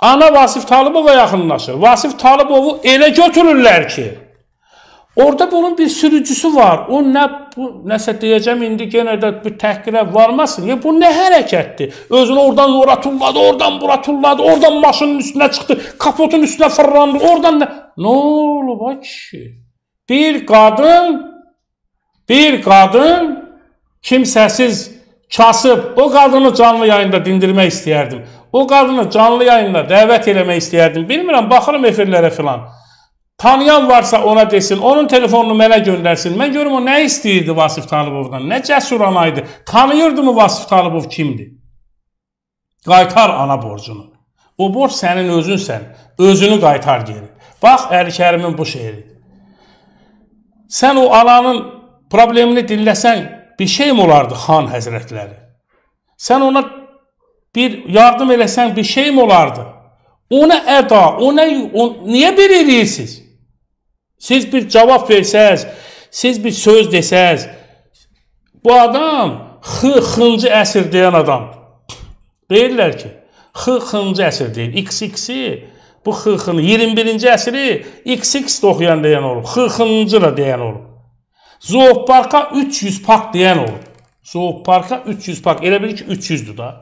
Ana Vasif Talıbova yaxınlaşır. Vasif Talıbovu elə götürürlər ki, orada bunun bir sürücüsü var. O nə bu nəsə deyəcəm indi yenə də bir təhqirə varmasın. Ya bu nə hərəkətdir? Özünü oradan ora tulladı, oradan bura tulladı, oradan maşının üstünə çıxdı, kapotun üstünə fırlandı, oradan nə? Nə olub ay kişi? Bir qadın bir qadın kimsəsiz kasıb o qadını canlı yayında dindirmək istəyərdim. O qadını canlı yayınla dəvət eləmək istəyərdim. Bilmirəm, baxıram efirlərə filan. Tanıyan varsa ona desin, onun telefonunu mənə göndərsin. Mən görüm o nə istəyirdi Vasif Talıbovdan, nə cəsur anaydı. Tanıyırdı mı Vasif Talıbov kimdir? Qaytar ana borcunu. O borc sənin özünsən, özünü qaytar geri. Bax Əli Kərimin bu şeiri. Sən o ananın problemini dinləsən, bir şeym olardı xan həzrətləri. Sən ona bir yardım eləsən bir şeyim olardı. Ona əda, ona on, niyə belə eləyirsiniz? Siz bir cavab versəz, siz bir söz desəz, bu adam x xıncı əsr deyən adamdır. Deyirlər ki, x xıncı əsr deyil, xx-i bu xıxın 21-ci əsri xx oxuyan deyən olub, xıxıncı da deyən olub. Zooparka 300 pak deyən olub. Zooparka 300 pak, elə bil ki 300-dür da.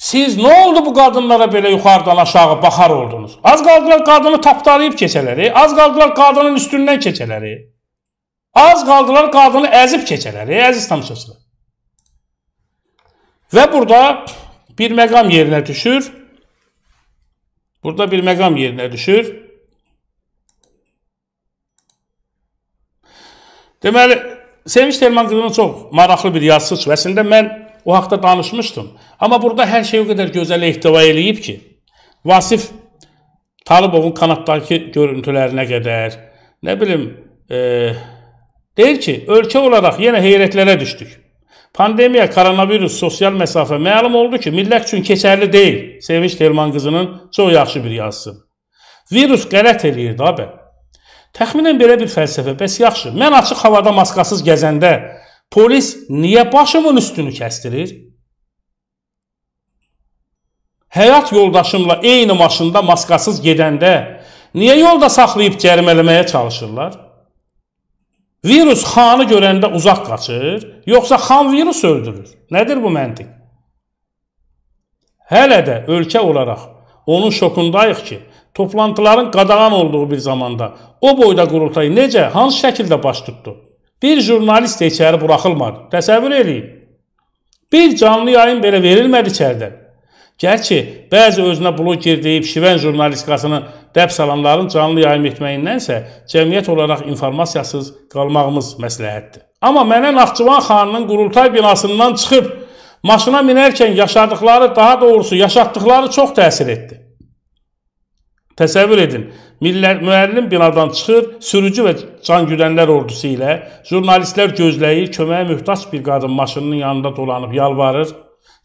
Siz nə oldu bu qadınlara belə yuxarıdan aşağı baxar oldunuz? Az qaldılar qadını tapdalayıb keçələri, az qaldılar qadının üstündən keçələri. Az qaldılar qadını əzib keçələri, əziz tanışçılar. Və burada bir məqam yerinə düşür. Burada bir məqam yerinə düşür. Deməli, Sevinç Telman Qırın çox maraqlı bir yazısı. Əslində mən o haqda danışmışdım. Amma burada hər şey o qədər gözəl ehtiva eləyib ki, Vasif Talıbovun kanatdakı görüntülərinə qədər, nə bilim, e, deyir ki, ölkə olaraq yenə heyrətlərə düşdük. Pandemiya, koronavirus, sosial məsafə məlum oldu ki, millət üçün keçərli deyil. Sevinç Telman qızının çox yaxşı bir yazısı. Virus qələt eləyirdi abi. Təxminən belə bir fəlsəfə. Bəs yaxşı, mən açıq havada maskasız gəzəndə Polis niyə başımın üstünü kəstirir? Həyat yoldaşımla eyni maşında maskasız gedəndə niyə yolda saxlayıb cərimələməyə çalışırlar? Virus xanı görəndə uzaq qaçır, yoxsa xan virus öldürür? Nədir bu məntiq? Hələ də ölkə olaraq onun şokundayıq ki, toplantıların qadağan olduğu bir zamanda o boyda qurultay necə, hansı şəkildə baş tutdu? Bir jurnalist də içəri buraxılmadı. Təsəvvür eləyin. Bir canlı yayın belə verilmədi içəridə. Gərçi bəzi özünə bloger deyib şivən jurnalistikasını dəb salanların canlı yayım etməyindənsə cəmiyyət olaraq informasiyasız qalmağımız məsləhətdir. Amma mənə Naxçıvan xanının qurultay binasından çıxıb maşına minərkən yaşadıqları, daha doğrusu yaşatdıqları çox təsir etdi. Təsəvvür edin, Millət, müəllim binadan çıxır, sürücü və cangüdənlər ordusu ilə jurnalistlər gözləyir, köməyə möhtac bir qadın maşınının yanında dolanıb yalvarır.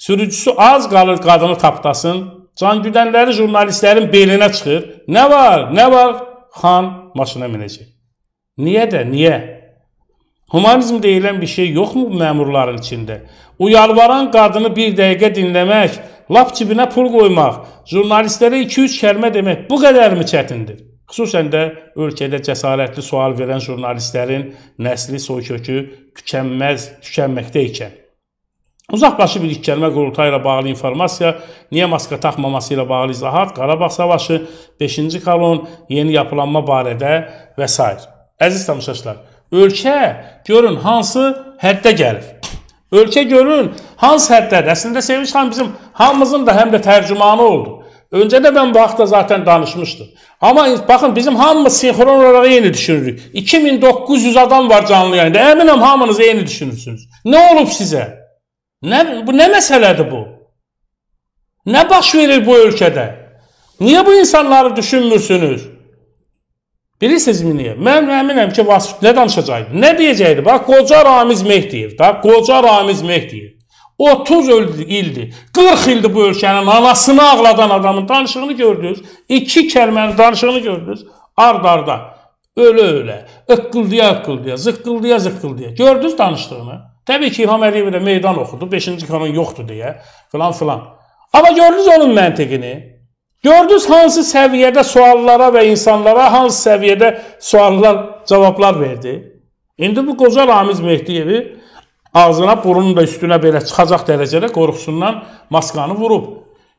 Sürücüsü az qalır qadını tapdasın. Cangüdənləri jurnalistlərin belinə çıxır. Nə var? Nə var? Xan maşına minəcək. Niyə də? Niyə? Humanizm deyilən bir şey yoxmu məmurların içində? O yalvaran qadını bir dəqiqə dinləmək, lap cibinə pul qoymaq, jurnalistlərə 2-3 kəlmə demək bu qədərmi çətindir? Xüsusən də ölkədə cəsarətli sual verən jurnalistlərin nəsli soykökü tükənməz, tükənməkdə ikən. Uzaqbaşı bir ikkəlmə qurultay ilə bağlı informasiya, niyə maska taxmaması ilə bağlı izahat, Qarabağ savaşı, 5-ci kolon, yeni yapılanma barədə və s. Əziz tamaşaçılar, Ölkə görün hansı həddə gəlib. Ölkə görün hansı həddədir. Əslində Sevinç xan bizim hamımızın da həm də tərcümanı oldu. Öncə də mən bu haqda zaten danışmışdım. Amma baxın bizim hamımız sinxron olaraq eyni düşünürük. 2900 adam var canlı yayında. Əminəm hamınız eyni düşünürsünüz. Nə olub sizə? Nə bu nə məsələdir bu? Nə baş verir bu ölkədə? Niyə bu insanları düşünmürsünüz? Bilirsinizmi niyə? Mən əminəm ki, Vasif nə danışacaqdı? Nə deyəcəkdi? Bax, qoca Ramiz Mehdiyev, da, qoca Ramiz Mehdiyev. 30 ildir, 40 ildir bu ölkənin anasını ağladan adamın danışığını gördünüz. İki kəlmənin danışığını gördünüz. Ard-arda. Ölə-ölə. Öqqıldıya-öqqıldıya, zıqqıldıya-zıqqıldıya. Gördünüz danışdığını. Təbii ki, İlham Əliyev də meydan oxudu. 5-ci kanun yoxdur deyə. Filan filan. Amma gördünüz onun məntiqini. Gördünüz hansı səviyyədə suallara və insanlara hansı səviyyədə suallar, cavablar verdi. İndi bu qoca Ramiz Mehdiyevi ağzına, burnunun da üstünə belə çıxacaq dərəcədə qorxusundan maskanı vurub.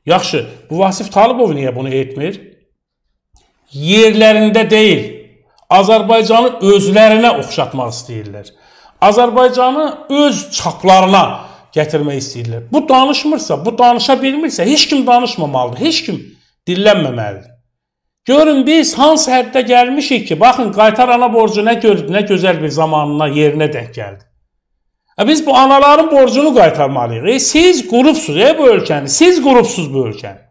Yaxşı, bu Vasif Talıbov niyə bunu etmir? Yerlərində deyil, Azərbaycanı özlərinə oxşatmaq istəyirlər. Azərbaycanı öz çaplarına gətirmək istəyirlər. Bu danışmırsa, bu danışa bilmirsə, heç kim danışmamalıdır. Heç kim danışmamalıdır dillənməməlidir. Görün biz hansı həddə gəlmişik ki, baxın qaytar ana borcu nə gördü, nə gözəl bir zamanına yerinə denk gəldi. E, biz bu anaların borcunu qaytarmalıyıq. E, siz qurubsuz e, bu ölkəni, siz qurubsuz bu ölkəni.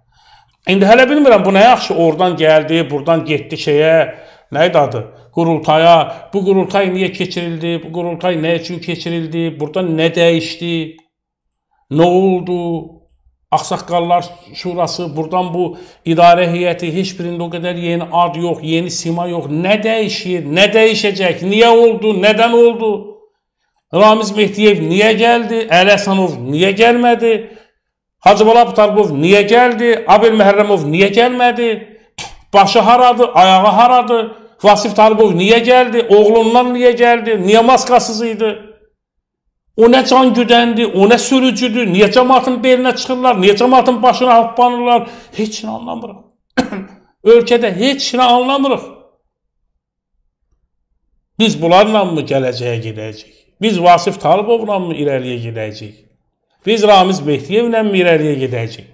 İndi hələ bilmirəm bu nə yaxşı oradan gəldi, buradan getdi şeyə, nə idi adı? Qurultaya. Bu qurultay niyə keçirildi? Bu qurultay nə üçün keçirildi? Burada nə dəyişdi? Nə oldu? Ağsaqqallar Şurası, buradan bu idarə heyəti heç birində o qədər yeni ad yox, yeni sima yox. Nə dəyişir, nə dəyişəcək, niyə oldu, nədən oldu? Ramiz Mehdiyev niyə gəldi? Ələsanov niyə gəlmədi? Hacıbala Butarqov niyə gəldi? Abel Məhərrəmov niyə gəlmədi? Başı haradır, ayağı haradır? Vasif Talibov niyə gəldi? Oğlundan niyə gəldi? Niyə maskasız idi? O nə can güdəndir, o nə sürücüdür, niyə cəmatın belinə çıxırlar, niyə cəmatın başına hoppanırlar, heç nə anlamırıq. Ölkədə heç nə anlamırıq. Biz bunlarla mı gələcəyə gedəcəyik? Biz Vasif Talıbovla mı irəliyə gedəcəyik? Biz Ramiz Behtiyevlə mi irəliyə gedəcəyik?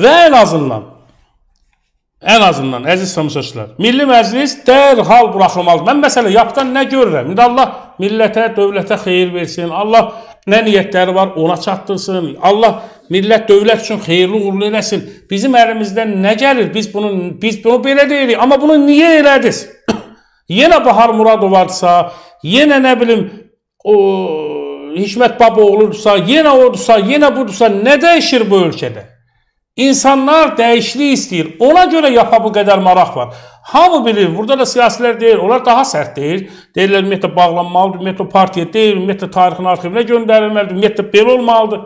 Və ən azından Ən azından əziz tamaşaçılar, Milli Məclis dərhal buraxılmalıdır. Mən məsələ yapıdan nə görürəm? İndi Allah millətə, dövlətə xeyir versin. Allah nə niyyətləri var ona çatdırsın. Allah millət, dövlət üçün xeyirli uğurlu eləsin. Bizim əlimizdən nə gəlir? Biz bunu biz bunu belə deyirik, amma bunu niyə elədiniz? yenə Bahar Muradovadsa, yenə nə bilim o Hikmət Babaoğludursa, yenə odursa, yenə budursa, nə dəyişir bu ölkədə? İnsanlar dəyişiklik istəyir. Ona görə yapa bu qədər maraq var. Hamı bilir, burada da siyasilər deyir, onlar daha sərt deyir. Deyirlər ümumiyyətlə bağlanmalıdır, ümumiyyətlə partiya deyil, ümumiyyətlə tarixin arxivinə göndərilməlidir, ümumiyyətlə belə olmalıdır.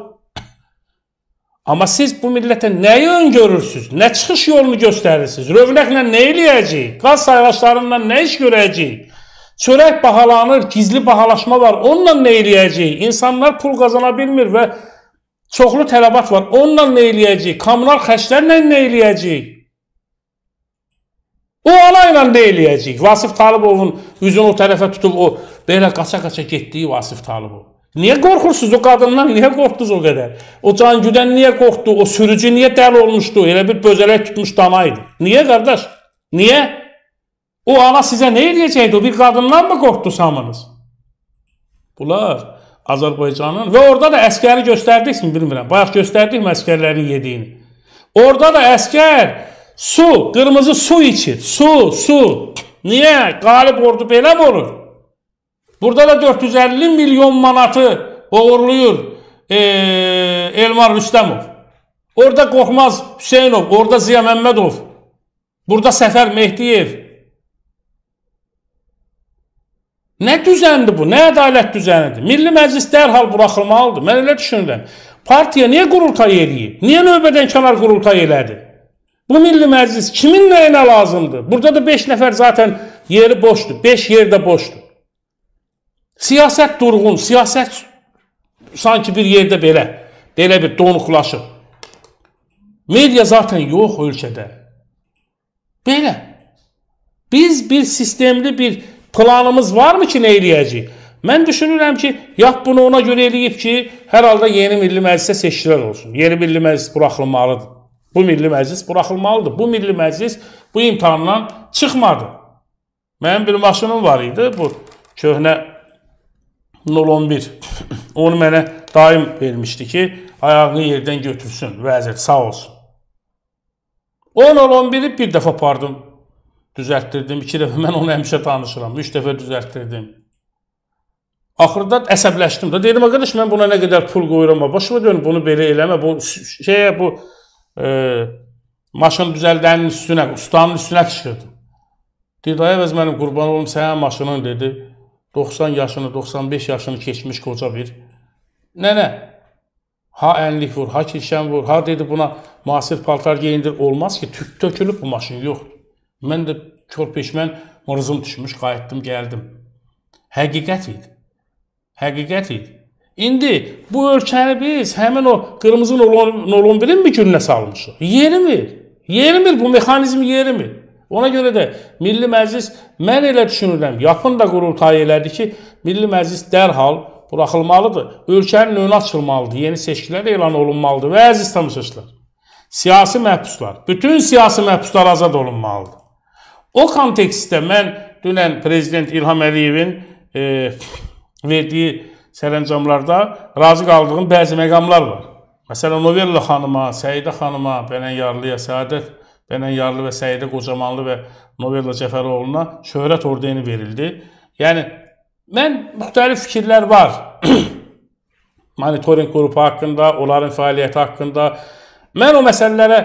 Amma siz bu millətə nəyi öngörürsüz? Nə çıxış yolunu göstərirsiniz? Rövnəklə nə eləyəcəyik? Qaz sayğaclarından nə iş görəcəyik? Çörək bahalanır, gizli bahalaşma var. Onunla nə eləyəcəyik? İnsanlar pul qazana bilmir və Çoxlu tələbat var. Onunla nə eləyəcəyik? Kommunal xərclərlə nə eləyəcəyik? O alayla nə eləyəcəyik? Vasif Talıbovun üzünü o tərəfə tutub o belə qaça-qaça getdiyi Vasif Talıbov. Niyə qorxursunuz o qadından? Niyə qorxdunuz o qədər? O cangüdən niyə qorxdu? O sürücü niyə dəli olmuşdu? Elə bir bözələk tutmuş dana idi. Niyə qardaş? Niyə? O ana sizə nə eləyəcəkdi? O bir qadından mı qorxdu samınız? Bunlar Azərbaycanın və orada da əskəri göstərdikmi bilmirəm. Bayaq göstərdik əskərlərin yediyini. Orada da əskər su, qırmızı su içir. Su, su. Niyə? Qalib ordu belə mi olur? Burada da 450 milyon manatı uğurluyur e, Elmar Rüstəmov. Orada Qorxmaz Hüseynov, orada Ziya Məmmədov, burada Səfər Mehdiyev, Nə düzəndir bu? Nə ədalət düzənidir? Milli Məclis dərhal buraxılmalıdır. Mən elə düşünürəm. Partiya niyə qurultay eləyib? Niyə növbədən kənar qurultay elədi? Bu Milli Məclis kimin nəyinə lazımdır? Burada da 5 nəfər zaten yeri boşdur. 5 yer də boşdur. Siyasət durğun, siyasət sanki bir yerdə belə, belə bir donuqlaşıb. Media zaten yox ölkədə. Belə. Biz bir sistemli bir planımız varmı ki nə eləyəcəyik? Mən düşünürəm ki, yap bunu ona görə eləyib ki, hər halda yeni milli məclisə seçkilər olsun. Yeni milli məclis buraxılmalıdır. Bu milli məclis buraxılmalıdır. Bu milli məclis bu imtahandan çıxmadı. Mənim bir maşınım var idi, bu köhnə 011. Onu mənə daim vermişdi ki, ayağını yerdən götürsün, vəzir sağ olsun. 10 011-i bir dəfə apardım Düzəltdirdim. İki dəfə mən onu həmişə tanışıram. Üç dəfə düzəltdirdim. Axırda əsəbləşdim də. Dedim, qardaş, mən buna nə qədər pul qoyuram, başıma dönüb bunu belə eləmə. Bu şeyə bu e, maşın düzəldənin üstünə, ustanın üstünə çıxırdım. Dedi, ay əvəz mənim qurban olum sənin maşının dedi. 90 yaşını, 95 yaşını keçmiş qoca bir. Nənə, ha ənlik vur, ha kirşən vur, ha dedi buna müasir paltar geyindir. Olmaz ki, tük tökülüb bu maşın, yoxdur. Mən də körpeşmən mırızım düşmüş, qayıtdım, gəldim. Həqiqət idi. Həqiqət idi. İndi bu ölkəni biz həmin o qırmızı 011-in mi gününə salmışıq? Yerimir. Yerimir bu mexanizm yerimir. Ona görə də Milli Məclis mən elə düşünürəm, yaxın da qurultay elədi ki, Milli Məclis dərhal buraxılmalıdır. Ölkənin önü açılmalıdır, yeni seçkilər elan olunmalıdır və əziz tamaşaçılar, siyasi məhbuslar, bütün siyasi məhbuslar azad olunmalıdır. O kontekstdə mən dünən prezident İlham Əliyevin e, verdiyi sərəncamlarda razı qaldığım bəzi məqamlar var. Məsələn, Novella xanıma, Səidə xanıma, Bənən Yarlıya, Səadət Bənən Yarlı və Səidə Qocamanlı və Novella Cəfəroğluna şöhrət ordeni verildi. Yəni mən müxtəlif fikirlər var. Monitorinq qrupu haqqında, onların fəaliyyəti haqqında. Mən o məsələlərə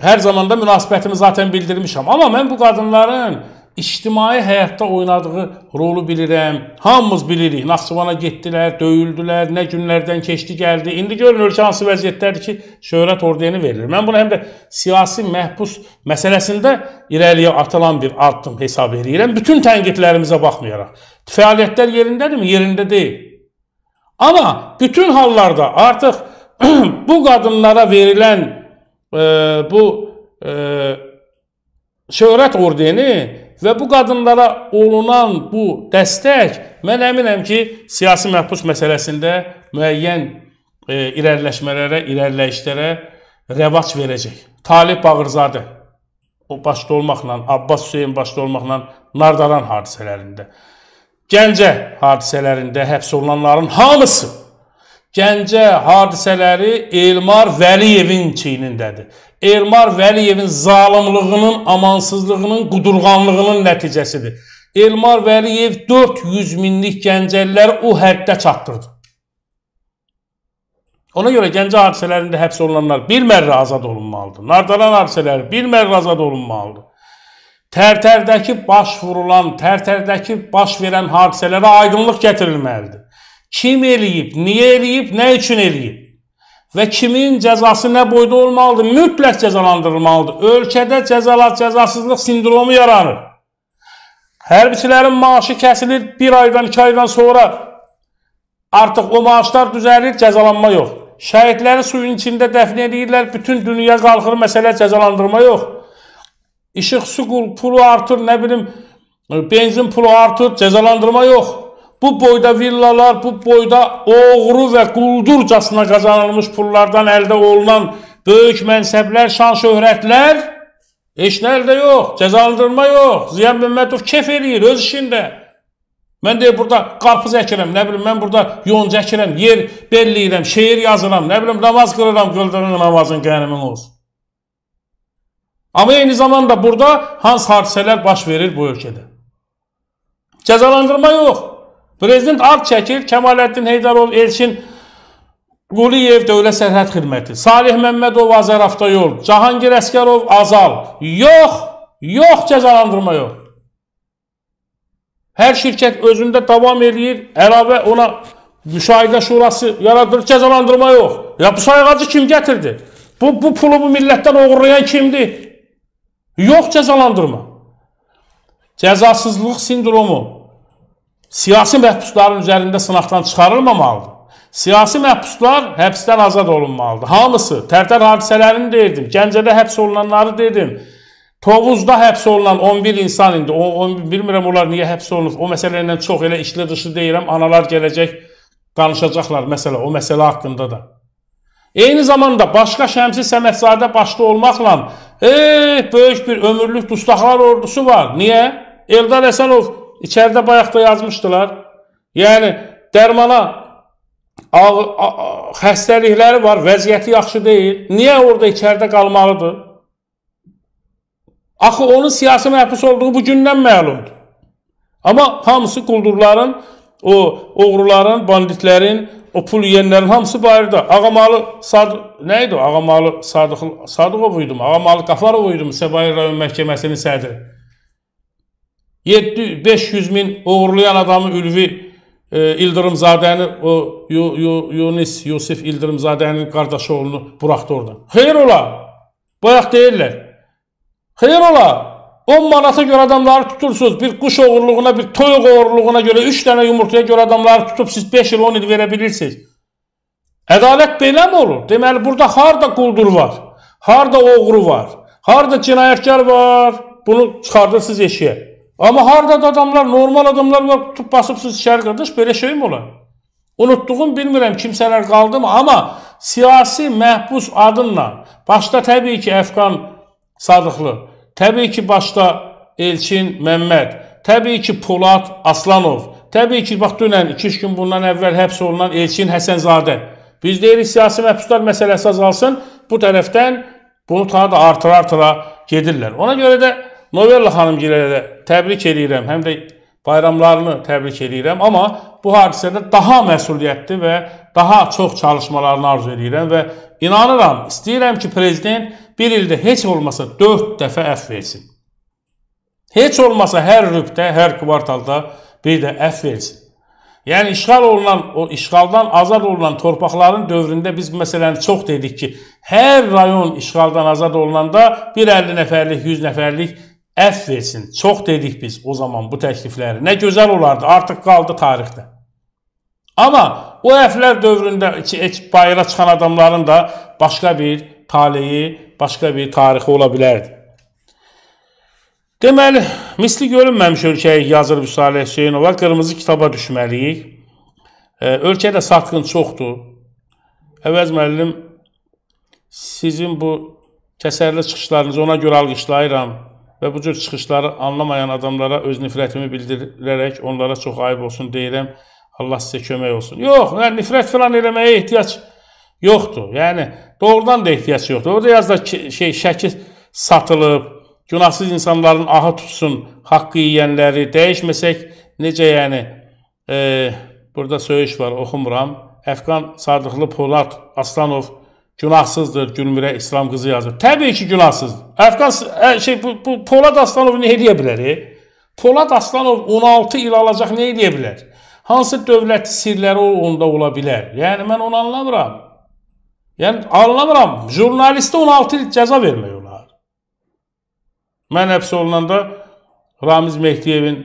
Hər zamanda münasibətimi zaten bildirmişəm. Amma mən bu qadınların ictimai həyatda oynadığı rolu bilirəm. Hamımız bilirik. Naxçıvana getdilər, döyüldülər, nə günlərdən keçdi, gəldi. İndi görün ölkə hansı vəziyyətdədir ki, şöhrət ordeni verilir. Mən bunu həm də siyasi məhbus məsələsində irəliyə atılan bir addım hesab edirəm. Bütün tənqidlərimizə baxmayaraq. Fəaliyyətlər yerindədirmi? Yerində deyil. Amma bütün hallarda artıq bu qadınlara verilən bu e, şöhrət ordeni və bu qadınlara olunan bu dəstək mən əminəm ki, siyasi məhbus məsələsində müəyyən e, irəliləşmələrə, irəliləyişlərə rəvac verəcək. Talib Bağırzadə o başda olmaqla, Abbas Hüseyn başda olmaqla Nardaran hadisələrində, Gəncə hadisələrində həbs olunanların hamısı Gəncə hadisələri Elmar Vəliyevin çiynindədir. Elmar Vəliyevin zalımlığının, amansızlığının, qudurğanlığının nəticəsidir. Elmar Vəliyev 400 minlik gəncəliləri o həddə çatdırdı. Ona görə Gəncə hadisələrində həbs olunanlar bir mərrə azad olunmalıdır. Nardalan hadisələri bir mərrə azad olunmalıdır. Tərtərdəki baş vurulan, tərtərdəki baş verən hadisələrə aydınlıq gətirilməlidir. Kim eləyib, niyə eləyib, nə üçün eləyib? və kimin cəzası nə boyda olmalıdır? Mütləq cəzalandırılmalıdır. Ölkədə cəzalar, cəzasızlıq sindromu yaranır. Hərbiçilərin maaşı kəsilir 1 aydan 2 aydan sonra. Artıq o maaşlar düzəlir, cəzalanma yox. Şəhidləri suyun içində dəfn edirlər, bütün dünya qalxır, məsələ cəzalandırma yox. İşıq su pulu artır, nə bilim, benzin pulu artır, cəzalandırma yox bu boyda villalar, bu boyda oğru və quldurcasına qazanılmış pullardan əldə olunan böyük mənsəblər, şan şöhrətlər heç nə əldə yox, cəzalandırma yox. Ziya Məmmədov kef eləyir öz işində. Mən deyir burada qarpız əkirəm, nə bilim, mən burada yonca əkirəm, yer belliyirəm, şeir yazıram, nə bilim, namaz qılıram, qıldığın namazın qənimin olsun. Amma eyni zamanda burada hansı hadisələr baş verir bu ölkədə? Cəzalandırma yox. Prezident art çəkir, Kəmaləddin Heydarov, Elçin Quliyev Dövlət Sərhəd Xidməti, Salih Məmmədov Azər Avtoyol, Cahangir Əskərov Azal. Yox, yox cəzalandırma yox. Hər şirkət özündə davam eləyir, əlavə ona müşahidə şurası yaradır, cəzalandırma yox. Ya bu sayğacı kim gətirdi? Bu, bu pulu bu millətdən uğurlayan kimdir? Yox cəzalandırma. Cəzasızlıq sindromu siyasi məhbusların üzərində sınaqdan çıxarılmamalıdır. Siyasi məhbuslar həbsdən azad olunmalıdır. Hamısı, tərtər hadisələrini deyirdim, Gəncədə həbs olunanları dedim. Tovuzda həbs olunan 11 insan indi, o, o, bilmirəm onlar niyə həbs olunub, o məsələ ilə çox elə işli dışı deyirəm, analar gələcək, danışacaqlar məsələ, o məsələ haqqında da. Eyni zamanda başqa Şəmsi Səmədzadə başda olmaqla, ey, böyük bir ömürlük dustaqlar ordusu var. Niyə? Eldar Əsənov İçəridə bayaq da yazmışdılar. Yəni dərmana ağ, ağ, xəstəlikləri var, vəziyyəti yaxşı deyil. Niyə orada içəridə qalmalıdır? Axı onun siyasi məhbus olduğu bu gündən məlumdur. Amma hamısı quldurların, o oğruların, banditlərin, o pul yeyənlərin hamısı bayırda. Ağamalı Sad nə idi? Ağamalı Sadıq Sadıqov idi, Ağamalı Qafarov idi Səbayi rayon məhkəməsinin sədri. 700, 500 min uğurlayan adamı Ülvi e, İldırımzadəni o Yu, Yu, Yunis Yusif İldırımzadənin qardaşı oğlunu buraxdı orada. Xeyr ola. Bayaq deyirlər. Xeyr ola. 10 manata görə adamları tutursunuz. Bir quş oğurluğuna, bir toy oğurluğuna görə 3 dənə yumurtaya görə adamları tutub siz 5 il 10 il verə bilirsiniz. Ədalət belə mi olur? Deməli burada harda quldur var? Harda oğru var? Harda cinayətkar var? Bunu çıxardırsınız eşiyə. Amma harada adamlar, normal adamlar var, tutub basıbsınız içəri qardaş, belə şey mi olar? Unutduğum bilmirəm kimsələr qaldı mı, amma siyasi məhbus adınla, başda təbii ki Əfqan Sadıqlı, təbii ki başda Elçin Məmməd, təbii ki Polad Aslanov, təbii ki bax dünən 2-3 gün bundan əvvəl həbs olunan Elçin Həsənzadə. Biz deyirik siyasi məhbuslar məsələsi azalsın, bu tərəfdən bunu daha da artıra-artıra gedirlər. Ona görə də Novella xanımgilə də təbrik eləyirəm, həm də bayramlarını təbrik eləyirəm. Amma bu hadisədə daha məsuliyyətli və daha çox çalışmalarını arzu eləyirəm və inanıram, istəyirəm ki, prezident bir ildə heç olmasa 4 dəfə əfv etsin. Heç olmasa hər rübdə, hər kvartalda bir də əfv etsin. Yəni işğal olunan, o işğaldan azad olunan torpaqların dövründə biz məsələni çox dedik ki, hər rayon işğaldan azad olunanda bir 50 nəfərlik, 100 nəfərlik Əff versin. Çox dedik biz o zaman bu təklifləri. Nə gözəl olardı. Artıq qaldı tarixdə. Amma o əflər dövründə bayıra çıxan adamların da başqa bir taleyi, başqa bir tarixi ola bilərdi. Deməli, misli görünməmiş ölkəyə yazır Vüsalə Hüseynova, qırmızı kitaba düşməliyik. Ölkədə satqın çoxdur. Əvəz müəllim, sizin bu təsərrüfat çıxışlarınızı ona görə alqışlayıram və bu cür çıxışları anlamayan adamlara öz nifrətimi bildirərək onlara çox ayıb olsun deyirəm. Allah sizə kömək olsun. Yox, yəni nifrət filan eləməyə ehtiyac yoxdur. Yəni doğrudan da ehtiyac yoxdur. Orada yazda şey şəki satılıb, günahsız insanların ahı tutsun, haqqı yeyənləri dəyişməsək necə yəni e, burada söyüş var, oxumuram. Əfqan Sadıqlı Polad Aslanov günahsızdır, Gülmürə İslam qızı yazır. Təbii ki, günahsızdır. Əfqan şey bu, bu Polad Aslanov nə edə bilər? E? Polad Aslanov 16 il alacaq nə edə bilər? Hansı dövlət sirləri onda ola bilər? Yəni mən onu anlamıram. Yəni anlamıram. Jurnalistə 16 il cəza vermək olar. Mən həbs olunanda Ramiz Mehdiyevin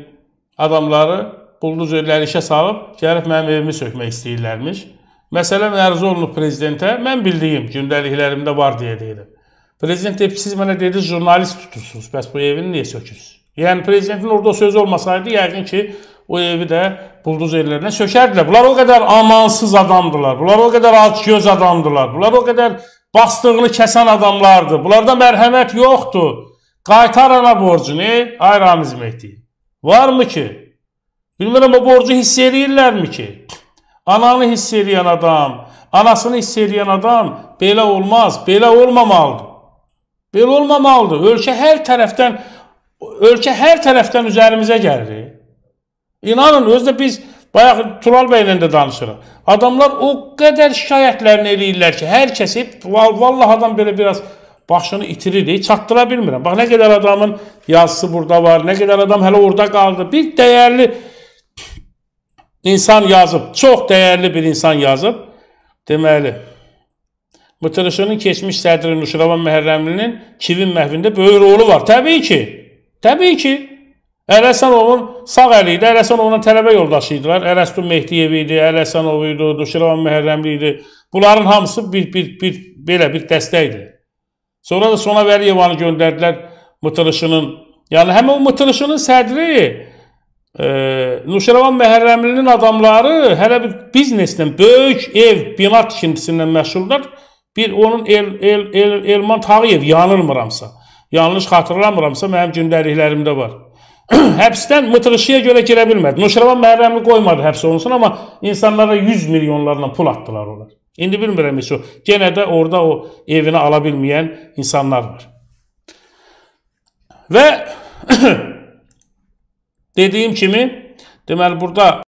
adamları buldozerləri işə salıb gəlib mənim evimi sökmək istəyirlərmiş. Məsələ məruzə olunub prezidentə. Mən bildiyim gündəliklərimdə var deyə deyirəm. Prezident deyib ki, siz mənə dedi jurnalist tutursunuz. Bəs bu evini niyə sökürsünüz? Yəni prezidentin orada sözü olmasaydı yəqin ki, o evi də buldozerlərlə sökərdilər. Bunlar o qədər amansız adamdılar. Bunlar o qədər açgöz adamdılar. Bunlar o qədər bastığını kəsən adamlardır. Bunlarda mərhəmət yoxdur. Qaytar ana borcunu, ay Ramiz Mehdi. Varmı ki? Bilmirəm o borcu hiss eləyirlərmi ki? Ananı hiss eləyən adam, anasını hiss eləyən adam belə olmaz, belə olmamalıdır. Belə olmamalıdır. Ölkə hər tərəfdən ölkə hər tərəfdən üzərimizə gəlir. İnanın, özdə biz bayaq Tural bəylə də danışırıq. Adamlar o qədər şikayətlərini eləyirlər ki, hər kəs vallahi adam belə biraz başını itirir, e, çatdıra bilmirəm. Bax nə qədər adamın yazısı burada var, nə qədər adam hələ orada qaldı. Bir dəyərli insan yazıb, çox dəyərli bir insan yazıb. Deməli, MTRŞ-nın keçmiş sədri Nuşravan Məhərrəmlinin Kivin məhvində böyük rolu var. Təbii ki, təbii ki. Ələsənovun sağ əli idi, Ələsənovla tələbə yoldaşı idilər. Ələstu Mehdiyev idi, Ələsənov idi, Nuşravan Məhərrəmli idi. Bunların hamısı bir, bir, bir, belə bir dəstə idi. Sonra da Sona Vəliyevanı göndərdilər MTRŞ-nın. Yəni, həm o MTRŞ-nın sədri, e, Nuşirəvan Məhərrəmlinin adamları hələ bir bizneslə, böyük ev, bina tikintisindən məşğuldur. Bir onun el, el, el, Elman Tağıyev yanılmıramsa, yanlış xatırlamıramsa mənim gündəliklərimdə var. Həbsdən Mıtrışıya görə girə bilmədi. Nuşirəvan Məhərrəmli qoymadı həbs olunsun, amma insanlara 100 milyonlarla pul atdılar onlar. İndi bilmirəm heç o. Yenə də orada o evini ala bilməyən insanlar var. Və Dediyim kimi, deməli burada